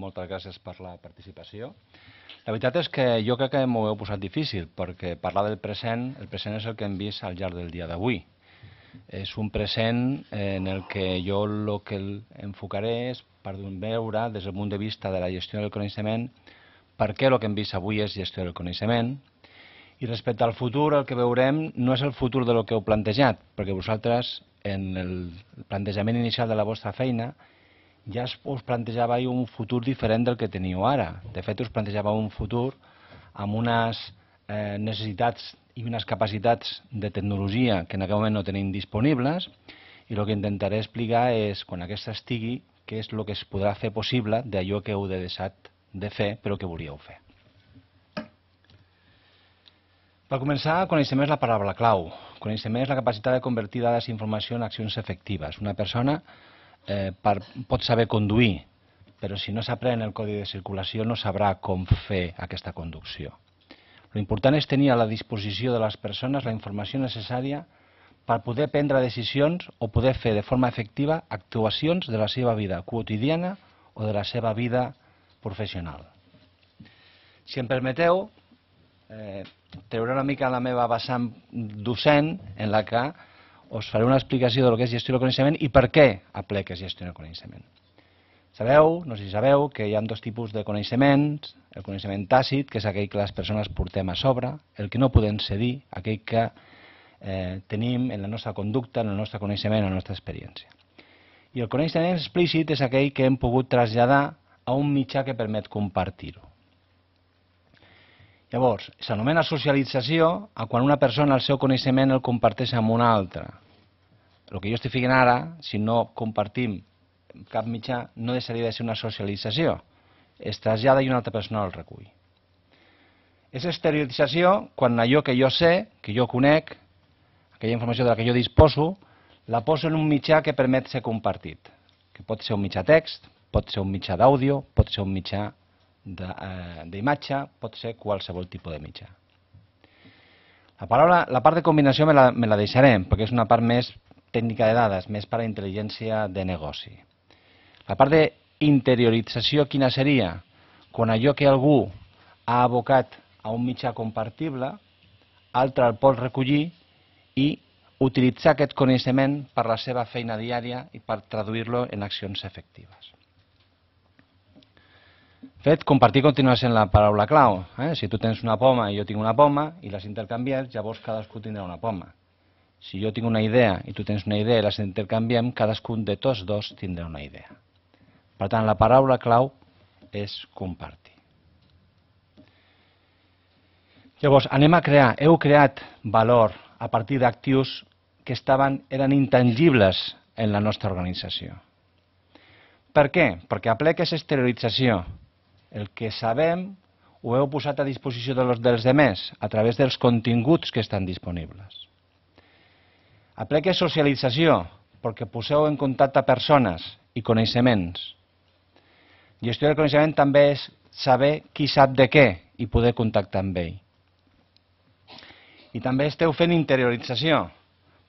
moltes gràcies per la participació. La veritat és que jo crec que m'ho heu posat difícil, perquè parlar del present, el present és el que hem vist al llarg del dia d'avui. És un present eh, en el que jo el que enfocaré és per veure, des del punt de vista de la gestió del coneixement, per què el que hem vist avui és gestió del coneixement, i respecte al futur, el que veurem no és el futur de lo que heu plantejat, perquè vosaltres, en el plantejament inicial de la vostra feina, ja es, us plantejava un futur diferent del que teniu ara. De fet, us plantejava un futur amb unes eh, necessitats i unes capacitats de tecnologia que en aquest moment no tenim disponibles i el que intentaré explicar és, quan aquesta estigui, què és el que es podrà fer possible d'allò que heu de deixat de fer però que volíeu fer. Per començar, coneixem més la paraula clau. Coneixem més la capacitat de convertir dades i informació en accions efectives. Una persona eh, per, pot saber conduir, però si no s'aprèn el codi de circulació no sabrà com fer aquesta conducció. L'important és tenir a la disposició de les persones la informació necessària per poder prendre decisions o poder fer de forma efectiva actuacions de la seva vida quotidiana o de la seva vida professional. Si em permeteu, eh, treuré una mica la meva vessant docent en la que us faré una explicació del que és gestió del coneixement i per què apliques gestió del coneixement. Sabeu, no sé si sabeu, que hi ha dos tipus de coneixements, el coneixement tàcit, que és aquell que les persones portem a sobre, el que no podem cedir, aquell que eh, tenim en la nostra conducta, en el nostre coneixement, en la nostra experiència. I el coneixement explícit és aquell que hem pogut traslladar a un mitjà que permet compartir-ho. Llavors, s'anomena socialització a quan una persona el seu coneixement el comparteix amb una altra. El que jo estic fent ara, si no compartim cap mitjà, no deixaria de ser una socialització. Es trasllada i una altra persona el recull. És exteriorització quan allò que jo sé, que jo conec, aquella informació de la que jo disposo, la poso en un mitjà que permet ser compartit, que pot ser un mitjà text, pot ser un mitjà d'àudio, pot ser un mitjà Eh, d'imatge eh, pot ser qualsevol tipus de mitjà. La, paraula, la part de combinació me la, me la deixarem, perquè és una part més tècnica de dades, més per a intel·ligència de negoci. La part d'interiorització quina seria? Quan allò que algú ha abocat a un mitjà compartible, altre el pot recollir i utilitzar aquest coneixement per la seva feina diària i per traduir-lo en accions efectives. Fet, compartir continua sent la paraula clau. Eh? Si tu tens una poma i jo tinc una poma i les intercanviem, llavors cadascú tindrà una poma. Si jo tinc una idea i tu tens una idea i les intercanviem, cadascun de tots dos tindrà una idea. Per tant, la paraula clau és compartir. Llavors, anem a crear. Heu creat valor a partir d'actius que estaven, eren intangibles en la nostra organització. Per què? Perquè apliques esterilització el que sabem ho heu posat a disposició de los, dels demés a través dels continguts que estan disponibles. Aplica socialització, perquè poseu en contacte persones i coneixements. Gestió del coneixement també és saber qui sap de què i poder contactar amb ell. I també esteu fent interiorització.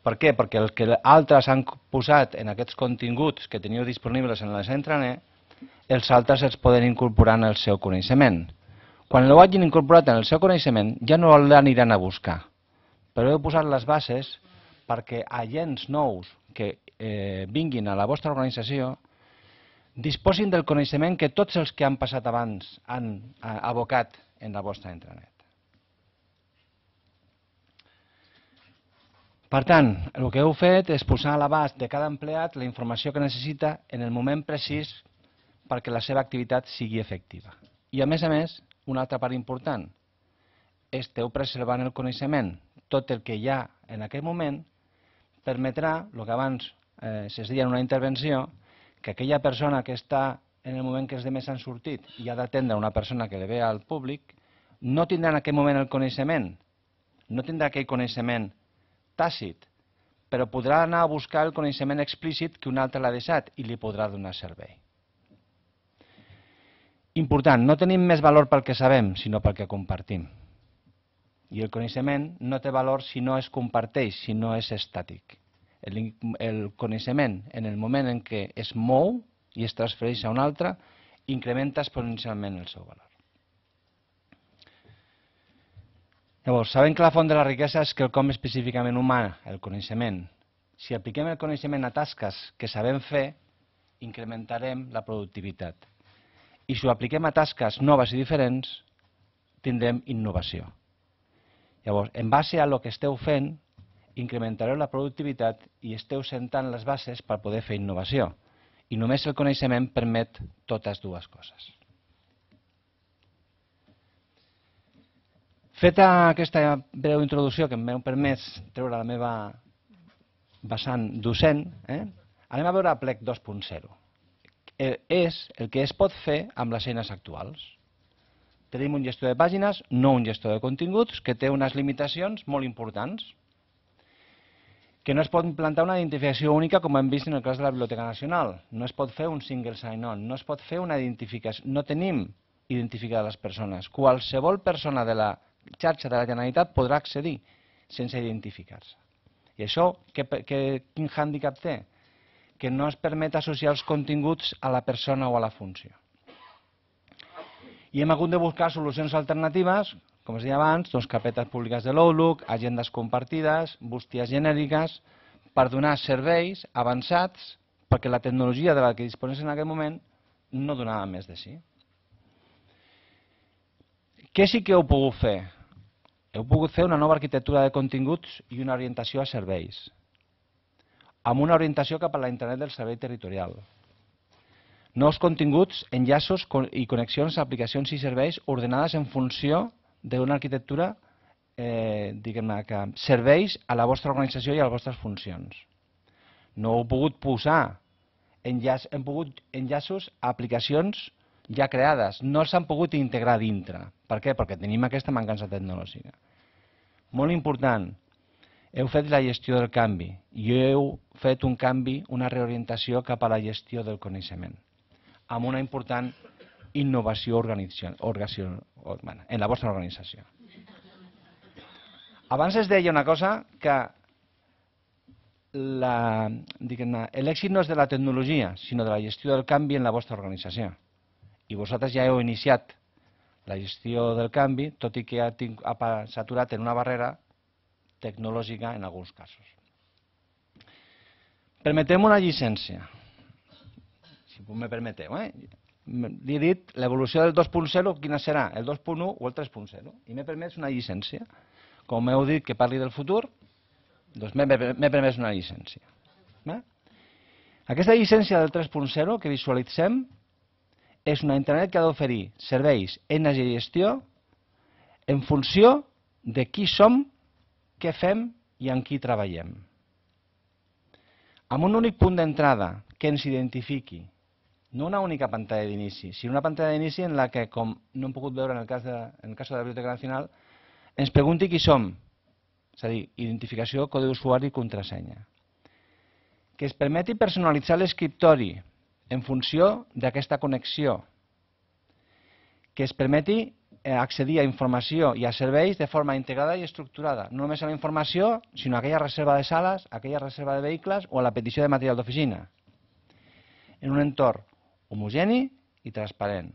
Per què? Perquè el que altres han posat en aquests continguts que teniu disponibles en la net, els altres els poden incorporar en el seu coneixement. Quan ho hagin incorporat en el seu coneixement, ja no l'aniran a buscar. Però heu posat les bases perquè agents nous que eh, vinguin a la vostra organització disposin del coneixement que tots els que han passat abans han eh, abocat en la vostra intranet. Per tant, el que heu fet és posar a l'abast de cada empleat la informació que necessita en el moment precís perquè la seva activitat sigui efectiva. I a més a més, una altra part important, esteu preservant el coneixement. Tot el que hi ha en aquest moment permetrà, el que abans eh, es deia en una intervenció, que aquella persona que està en el moment que els demés han sortit i ha d'atendre una persona que li ve al públic, no tindrà en aquell moment el coneixement, no tindrà aquell coneixement tàcit, però podrà anar a buscar el coneixement explícit que un altre l'ha deixat i li podrà donar servei. Important, no tenim més valor pel que sabem, sinó pel que compartim. I el coneixement no té valor si no es comparteix, si no és estàtic. El, el coneixement, en el moment en què es mou i es transfereix a un altre, incrementa exponencialment el seu valor. Llavors, sabem que la font de la riquesa és quelcom específicament humà, el coneixement. Si apliquem el coneixement a tasques que sabem fer, incrementarem la productivitat i si ho apliquem a tasques noves i diferents, tindrem innovació. Llavors, en base a lo que esteu fent, incrementareu la productivitat i esteu sentant les bases per poder fer innovació. I només el coneixement permet totes dues coses. Feta aquesta breu introducció que m'heu permès treure la meva vessant docent, eh? anem a veure a plec 2.0 és el que es pot fer amb les eines actuals. Tenim un gestor de pàgines, no un gestor de continguts, que té unes limitacions molt importants, que no es pot implantar una identificació única com hem vist en el cas de la Biblioteca Nacional. No es pot fer un single sign-on, no es pot fer una identificació, no tenim identificar les persones. Qualsevol persona de la xarxa de la Generalitat podrà accedir sense identificar-se. I això, què, què, quin hàndicap té? que no es permet associar els continguts a la persona o a la funció. I hem hagut de buscar solucions alternatives, com es deia abans, doncs capetes públiques de l'Outlook, agendes compartides, bústies genèriques, per donar serveis avançats perquè la tecnologia de la que disponés en aquell moment no donava més de si. Què sí que heu pogut fer? Heu pogut fer una nova arquitectura de continguts i una orientació a serveis amb una orientació cap a la internet del servei territorial. Nous continguts, enllaços i connexions a aplicacions i serveis ordenades en funció d'una arquitectura eh, diguem-ne que serveis a la vostra organització i a les vostres funcions. No heu pogut posar enllaç, hem pogut enllaços a aplicacions ja creades, no s'han pogut integrar dintre. Per què? Perquè tenim aquesta mancança tecnològica. Molt important, heu fet la gestió del canvi i heu fet un canvi, una reorientació cap a la gestió del coneixement, amb una important innovació en la vostra organització. Abans es deia una cosa que l'èxit no és de la tecnologia, sinó de la gestió del canvi en la vostra organització. I vosaltres ja heu iniciat la gestió del canvi, tot i que ha, ha saturat en una barrera tecnològica en alguns casos. Permetem una llicència, si me permeteu. Eh? Li he dit l'evolució del 2.0, quina serà, el 2.1 o el 3.0, i m'he permès una llicència. Com m'heu dit que parli del futur, doncs m'he permès una llicència. Eh? Aquesta llicència del 3.0 que visualitzem és una internet que ha d'oferir serveis, eines i gestió en funció de qui som què fem i en qui treballem. Amb un únic punt d'entrada que ens identifiqui, no una única pantalla d'inici, sinó una pantalla d'inici en la que, com no hem pogut veure en el cas de, en el cas de la Biblioteca Nacional, ens pregunti qui som, és a dir, identificació, codi d'usuari i contrasenya. Que es permeti personalitzar l'escriptori en funció d'aquesta connexió. Que es permeti Eh, accedir a informació i a serveis de forma integrada i estructurada, no només a la informació, sinó a aquella reserva de sales, a aquella reserva de vehicles o a la petició de material d'oficina, en un entorn homogeni i transparent.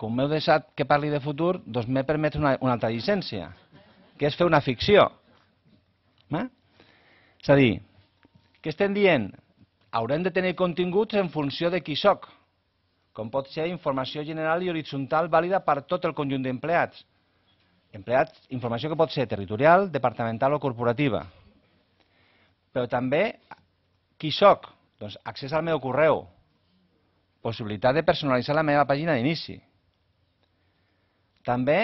Com m'heu deixat que parli de futur, doncs m'he permès una, una altra llicència, que és fer una ficció. Eh? És a dir, què estem dient? Haurem de tenir continguts en funció de qui sóc, com pot ser informació general i horitzontal vàlida per tot el conjunt d'empleats. Empleats, informació que pot ser territorial, departamental o corporativa. Però també, qui sóc? Doncs accés al meu correu, possibilitat de personalitzar la meva pàgina d'inici. També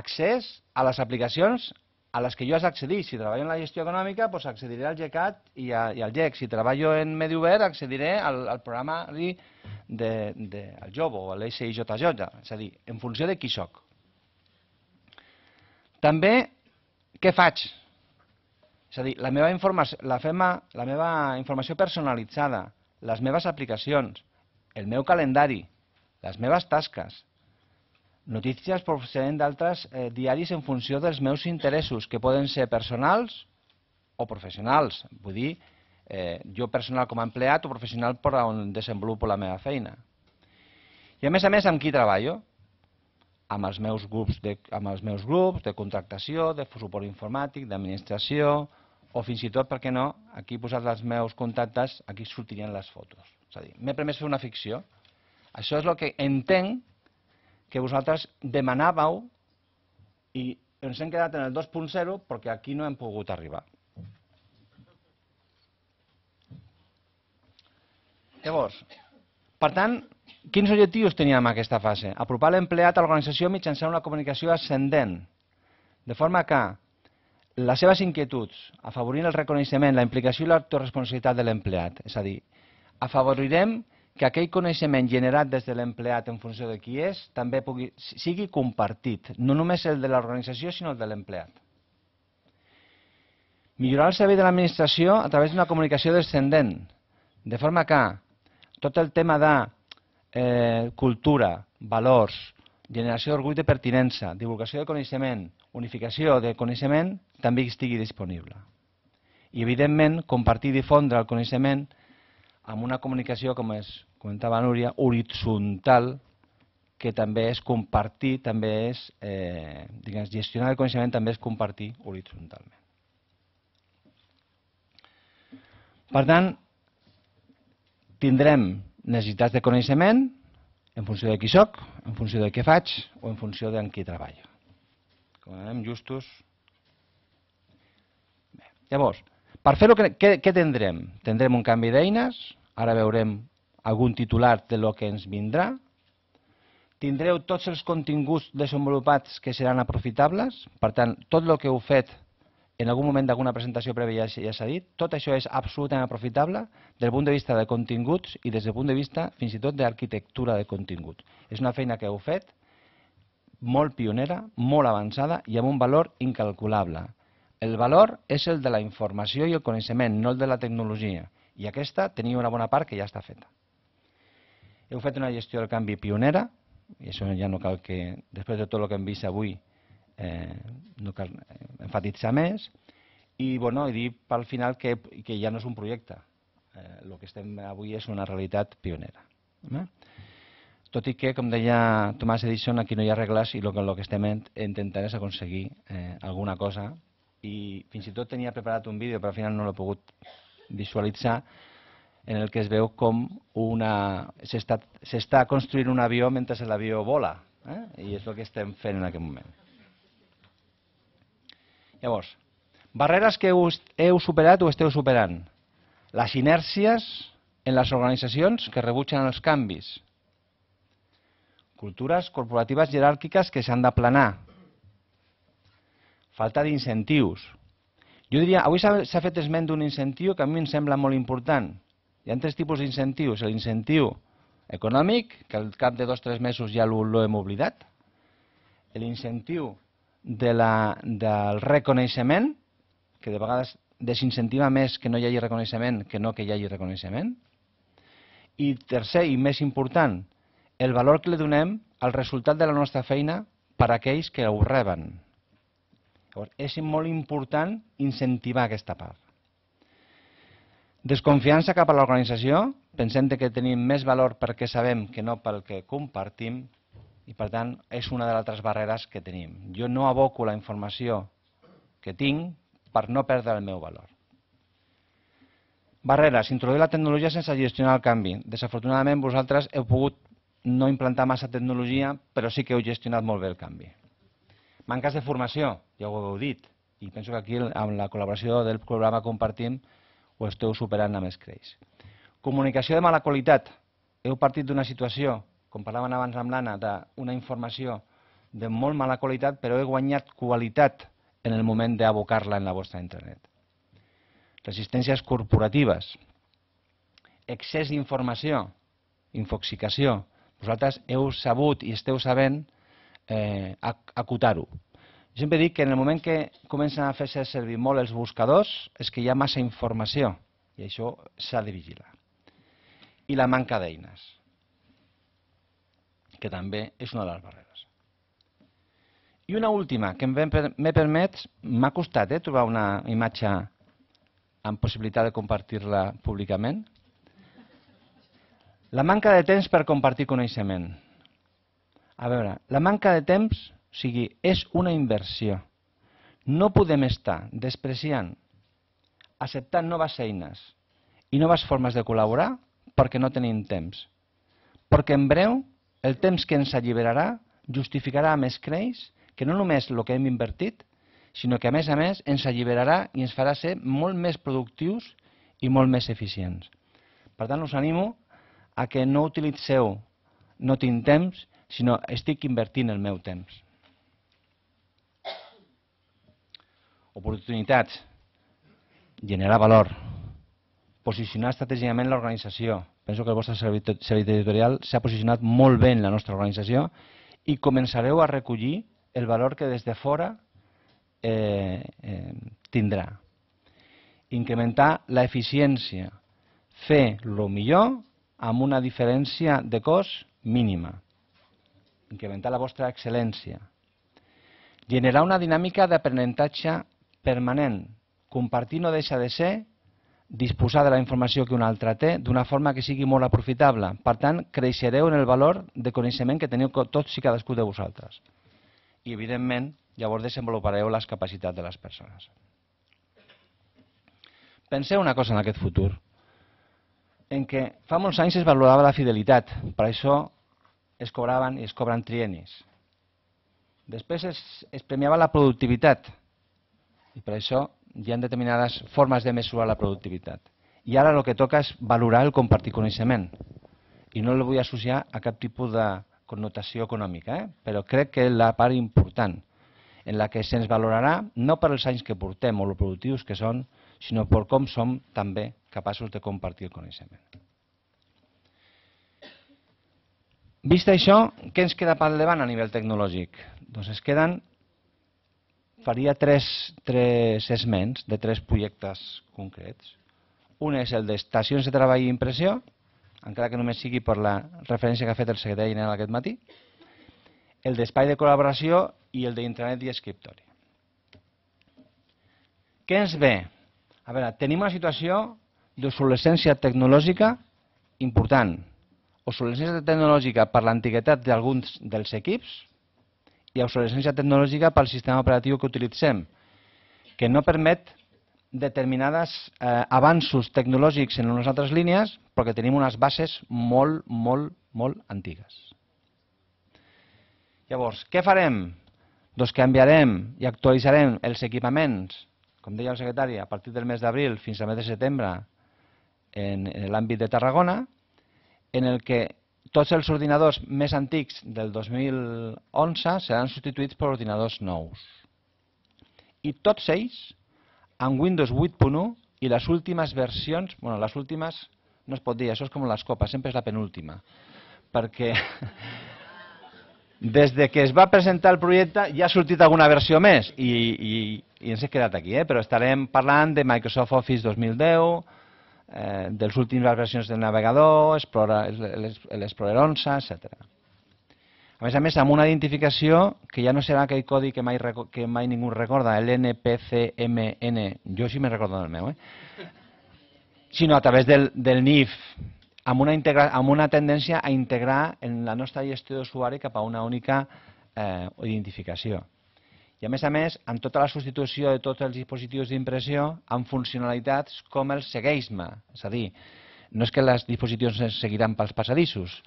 accés a les aplicacions a les que jo has accedit. Si treballo en la gestió econòmica, doncs accediré al GECAT i, a, i al GEC. Si treballo en medi obert, accediré al, al programa de, de, de al JOB o a l'SIJJ, és a dir, en funció de qui sóc. També, què faig? És a dir, la meva, informació, la, fema, la meva informació personalitzada, les meves aplicacions, el meu calendari, les meves tasques, notícies procedent d'altres eh, diaris en funció dels meus interessos, que poden ser personals o professionals. Vull dir, eh, jo personal com a empleat o professional per on desenvolupo la meva feina. I a més a més, amb qui treballo? Amb els meus grups de, amb els meus grups de contractació, de suport informàtic, d'administració, o fins i tot, per què no, aquí posat els meus contactes, aquí sortirien les fotos. És a dir, m'he permès fer una ficció. Això és el que entenc que vosaltres demanàveu i ens hem quedat en el 2.0 perquè aquí no hem pogut arribar. Llavors, per tant, quins objectius teníem en aquesta fase? Apropar l'empleat a l'organització mitjançant una comunicació ascendent, de forma que les seves inquietuds, afavorint el reconeixement, la implicació i l'autoresponsabilitat de l'empleat, és a dir, afavorirem que que aquell coneixement generat des de l'empleat en funció de qui és també pugui, sigui compartit, no només el de l'organització, sinó el de l'empleat. Millorar el servei de l'administració a través d'una comunicació descendent, de forma que tot el tema de eh, cultura, valors, generació d'orgull de pertinença, divulgació de coneixement, unificació de coneixement, també estigui disponible. I, evidentment, compartir i difondre el coneixement amb una comunicació com és comentava Núria, horitzontal, que també és compartir, també és, eh, diguem, gestionar el coneixement també és compartir horitzontalment. Per tant, tindrem necessitats de coneixement en funció de qui sóc, en funció de què faig o en funció d'en qui treballo. Com anem justos. Bé, llavors, per fer-ho, què, què tindrem? Tindrem un canvi d'eines, ara veurem algun titular de lo que ens vindrà. Tindreu tots els continguts desenvolupats que seran aprofitables. Per tant, tot el que heu fet en algun moment d'alguna presentació prèvia ja, s'ha dit, tot això és absolutament aprofitable des del punt de vista de continguts i des del punt de vista fins i tot d'arquitectura de continguts. És una feina que heu fet molt pionera, molt avançada i amb un valor incalculable. El valor és el de la informació i el coneixement, no el de la tecnologia. I aquesta tenia una bona part que ja està feta. Heu fet una gestió del canvi pionera, i això ja no cal que, després de tot el que hem vist avui, eh, no cal enfatitzar més, i, bueno, i dir pel final que, que ja no és un projecte, eh, el que estem avui és una realitat pionera. Eh? Tot i que, com deia Tomàs Edison, aquí no hi ha regles i el que, lo que estem intentant és aconseguir eh, alguna cosa i fins i tot tenia preparat un vídeo però al final no l'he pogut visualitzar en el que es veu com s'està construint un avió mentre l'avió vola. Eh? I és el que estem fent en aquest moment. Llavors, barreres que us heu superat o esteu superant. Les inèrcies en les organitzacions que rebutgen els canvis. Cultures corporatives jeràrquiques que s'han d'aplanar. Falta d'incentius. Jo diria, avui s'ha fet esment d'un incentiu que a mi em sembla molt important, hi ha tres tipus d'incentius. L'incentiu econòmic, que al cap de dos o tres mesos ja l'hem oblidat. L'incentiu de la, del reconeixement, que de vegades desincentiva més que no hi hagi reconeixement que no que hi hagi reconeixement. I tercer, i més important, el valor que li donem al resultat de la nostra feina per a aquells que ho reben. Llavors, és molt important incentivar aquesta part. Desconfiança cap a l'organització, pensem que tenim més valor perquè sabem que no pel que compartim i per tant és una de les altres barreres que tenim. Jo no aboco la informació que tinc per no perdre el meu valor. Barreres, introduir la tecnologia sense gestionar el canvi. Desafortunadament vosaltres heu pogut no implantar massa tecnologia, però sí que heu gestionat molt bé el canvi. Manques de formació, ja ho heu dit, i penso que aquí amb la col·laboració del programa Compartim ho esteu superant amb escreix. Comunicació de mala qualitat. Heu partit d'una situació, com parlaven abans amb l'Anna, d'una informació de molt mala qualitat, però he guanyat qualitat en el moment d'abocar-la en la vostra internet. Resistències corporatives. Excés d'informació, infoxicació. Vosaltres heu sabut i esteu sabent eh, acotar-ho. Jo sempre dic que en el moment que comencen a fer-se servir molt els buscadors és que hi ha massa informació i això s'ha de vigilar. I la manca d'eines, que també és una de les barreres. I una última, que m'he permet, m'ha costat eh, trobar una imatge amb possibilitat de compartir-la públicament. La manca de temps per compartir coneixement. A veure, la manca de temps o sigui, és una inversió. No podem estar despreciant, acceptant noves eines i noves formes de col·laborar perquè no tenim temps. Perquè en breu el temps que ens alliberarà justificarà més creix que no només el que hem invertit, sinó que a més a més ens alliberarà i ens farà ser molt més productius i molt més eficients. Per tant, us animo a que no utilitzeu no tinc temps, sinó estic invertint el meu temps. oportunitats, generar valor, posicionar estratègicament l'organització. Penso que el vostre servei territorial s'ha posicionat molt bé en la nostra organització i començareu a recollir el valor que des de fora eh, eh, tindrà. Incrementar l'eficiència, fer el millor amb una diferència de cost mínima. Incrementar la vostra excel·lència. Generar una dinàmica d'aprenentatge permanent. Compartir no deixa de ser disposar de la informació que un altre té d'una forma que sigui molt aprofitable. Per tant, creixereu en el valor de coneixement que teniu tots i cadascú de vosaltres. I, evidentment, llavors desenvolupareu les capacitats de les persones. Penseu una cosa en aquest futur, en què fa molts anys es valorava la fidelitat, per això es cobraven i es cobren trienis. Després es, es premiava la productivitat, i per això hi ha determinades formes de mesurar la productivitat. I ara el que toca és valorar el compartir coneixement i no el vull associar a cap tipus de connotació econòmica, eh? però crec que la part important en la que se'ns valorarà no per els anys que portem o els productius que són, sinó per com som també capaços de compartir el coneixement. Vist això, què ens queda per davant a nivell tecnològic? Doncs es queden faria tres, tres esments de tres projectes concrets. Un és el d'estacions de treball i impressió, encara que només sigui per la referència que ha fet el secretari general aquest matí, el d'espai de col·laboració i el d'internet i escriptori. Què ens ve? A veure, tenim una situació d'obsolescència tecnològica important. Obsolescència tecnològica per l'antiguitat d'alguns dels equips, i obsolescència tecnològica pel sistema operatiu que utilitzem, que no permet determinades eh, avanços tecnològics en les altres línies, perquè tenim unes bases molt, molt, molt antigues. Llavors, què farem? Doncs enviarem i actualitzarem els equipaments, com deia el secretari, a partir del mes d'abril fins al mes de setembre en l'àmbit de Tarragona, en el que tots els ordinadors més antics del 2011 seran substituïts per ordinadors nous. I tots ells amb Windows 8.1 i les últimes versions, bueno, les últimes no es pot dir, això és com les copes, sempre és la penúltima, perquè des de que es va presentar el projecte ja ha sortit alguna versió més i, i, i ens he quedat aquí, eh? però estarem parlant de Microsoft Office 2010, eh, dels últims versions del navegador, l'Explorer 11, etc. A més a més, amb una identificació que ja no serà aquell codi que mai, que mai ningú recorda, l'NPCMN, jo sí me'n recordo del meu, eh? sinó a través del, del NIF, amb una, amb una tendència a integrar en la nostra gestió d'usuari cap a una única eh, identificació. I a més a més, amb tota la substitució de tots els dispositius d'impressió amb funcionalitats com el segueix-me. és a dir, no és que les disposicions ens seguiran pels passadissos,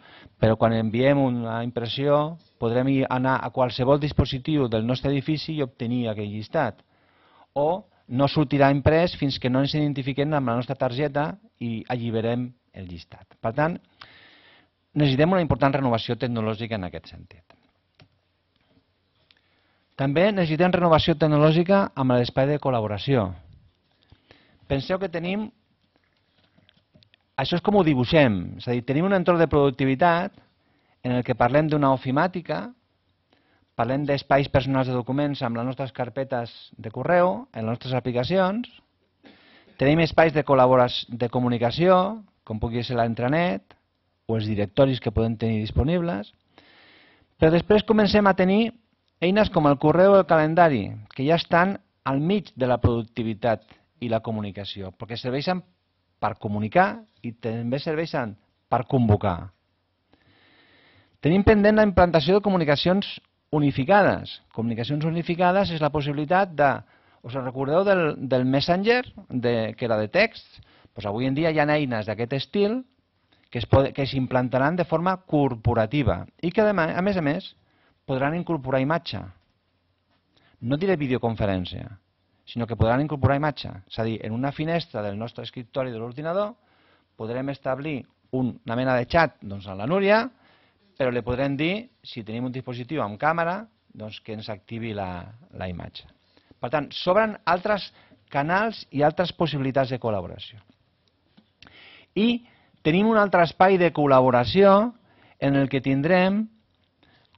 però quan enviem una impressió podrem anar a qualsevol dispositiu del nostre edifici i obtenir aquell llistat. O no sortirà imprès fins que no ens identifiquem amb la nostra targeta i alliberem el llistat. Per tant, necessitem una important renovació tecnològica en aquest sentit. També necessitem renovació tecnològica amb l'espai de col·laboració. Penseu que tenim... Això és com ho dibuixem. És a dir, tenim un entorn de productivitat en el que parlem d'una ofimàtica, parlem d'espais personals de documents amb les nostres carpetes de correu, en les nostres aplicacions, tenim espais de, de comunicació, com pugui ser l'intranet, o els directoris que podem tenir disponibles, però després comencem a tenir Eines com el correu o el calendari, que ja estan al mig de la productivitat i la comunicació, perquè serveixen per comunicar i també serveixen per convocar. Tenim pendent la implantació de comunicacions unificades. Comunicacions unificades és la possibilitat de... Us recordeu del, del Messenger, de, que era de text? Pues avui en dia hi ha eines d'aquest estil que s'implantaran de forma corporativa i que, a més a més, podran incorporar imatge. No diré videoconferència, sinó que podran incorporar imatge. És a dir, en una finestra del nostre escriptori de l'ordinador podrem establir una mena de xat doncs, a la Núria, però li podrem dir, si tenim un dispositiu amb càmera, doncs, que ens activi la, la imatge. Per tant, s'obren altres canals i altres possibilitats de col·laboració. I tenim un altre espai de col·laboració en el que tindrem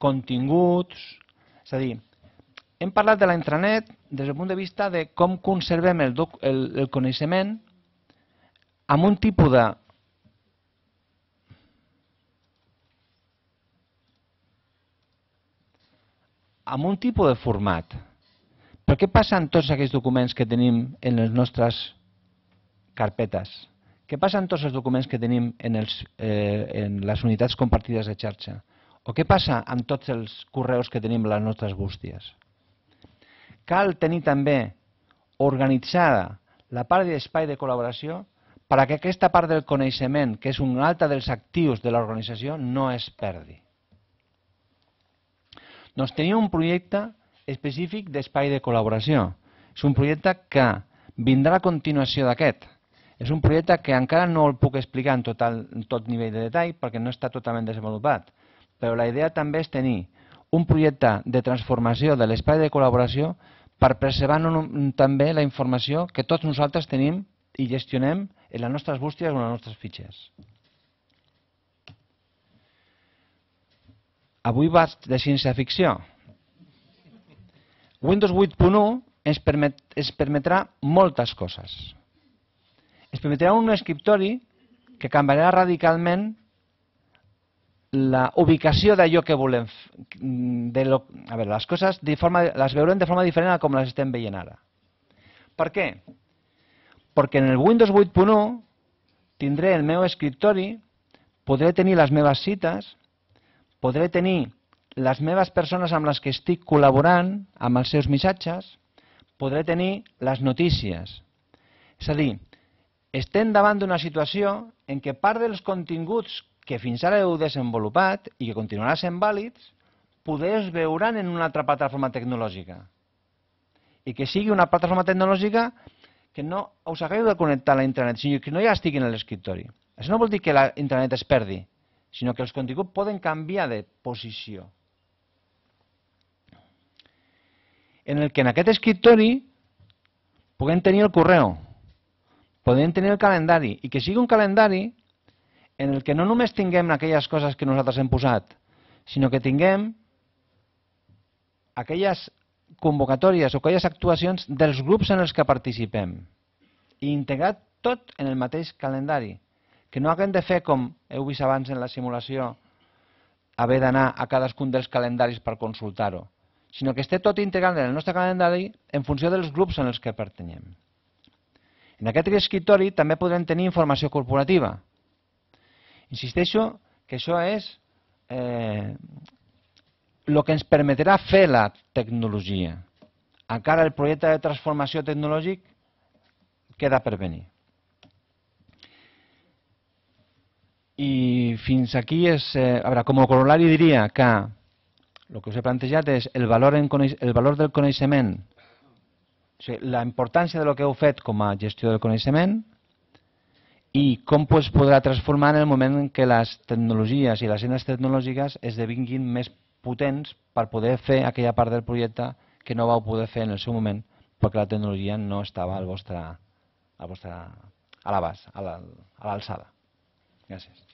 continguts... És a dir, hem parlat de la intranet des del punt de vista de com conservem el, doc, el, el coneixement amb un tipus de amb un tipus de format. Però què passa amb tots aquells documents que tenim en les nostres carpetes? Què passa amb tots els documents que tenim en, els, eh, en les unitats compartides de xarxa? O què passa amb tots els correus que tenim les nostres bústies? Cal tenir també organitzada la part d'espai de col·laboració perquè aquesta part del coneixement, que és un altre dels actius de l'organització, no es perdi. Doncs tenim un projecte específic d'espai de col·laboració. És un projecte que vindrà a continuació d'aquest. És un projecte que encara no el puc explicar en, total, en tot nivell de detall perquè no està totalment desenvolupat, però la idea també és tenir un projecte de transformació de l'espai de col·laboració per preservar no, també la informació que tots nosaltres tenim i gestionem en les nostres bústies o en les nostres fitxes. Avui vaig de ciència-ficció. Windows 8.1 ens, permet, ens permetrà moltes coses. Ens permetrà un escriptori que canviarà radicalment la ubicació d'allò que volem... De lo, a veure, les coses de forma, les veurem de forma diferent a com les estem veient ara. Per què? Perquè en el Windows 8.1 tindré el meu escriptori, podré tenir les meves cites, podré tenir les meves persones amb les que estic col·laborant, amb els seus missatges, podré tenir les notícies. És a dir, estem davant d'una situació en què part dels continguts que fins ara heu desenvolupat i que continuarà sent vàlids, poder es veuran en una altra plataforma tecnològica. I que sigui una plataforma tecnològica que no us hagueu de connectar a la internet, sinó que no ja estigui en l'escriptori. Això no vol dir que la internet es perdi, sinó que els continguts poden canviar de posició. En el que en aquest escriptori puguem tenir el correu, podem tenir el calendari, i que sigui un calendari en el que no només tinguem aquelles coses que nosaltres hem posat, sinó que tinguem aquelles convocatòries o aquelles actuacions dels grups en els que participem i integrat tot en el mateix calendari, que no haguem de fer com heu vist abans en la simulació, haver d'anar a cadascun dels calendaris per consultar-ho, sinó que esté tot integrat en el nostre calendari en funció dels grups en els que pertanyem. En aquest escriptori també podrem tenir informació corporativa, Insisteixo que això és eh, que ens permetrà fer la tecnologia. Encara el projecte de transformació tecnològic queda per venir. I fins aquí és... Eh, a veure, com a corolari diria que el que us he plantejat és el valor, en el valor del coneixement, o sigui, la importància de lo que heu fet com a gestió del coneixement, i com es podrà transformar en el moment en què les tecnologies i les eines tecnològiques esdevinguin més potents per poder fer aquella part del projecte que no vau poder fer en el seu moment perquè la tecnologia no estava al vostre, al vostre, a l'abast, a l'alçada. Gràcies.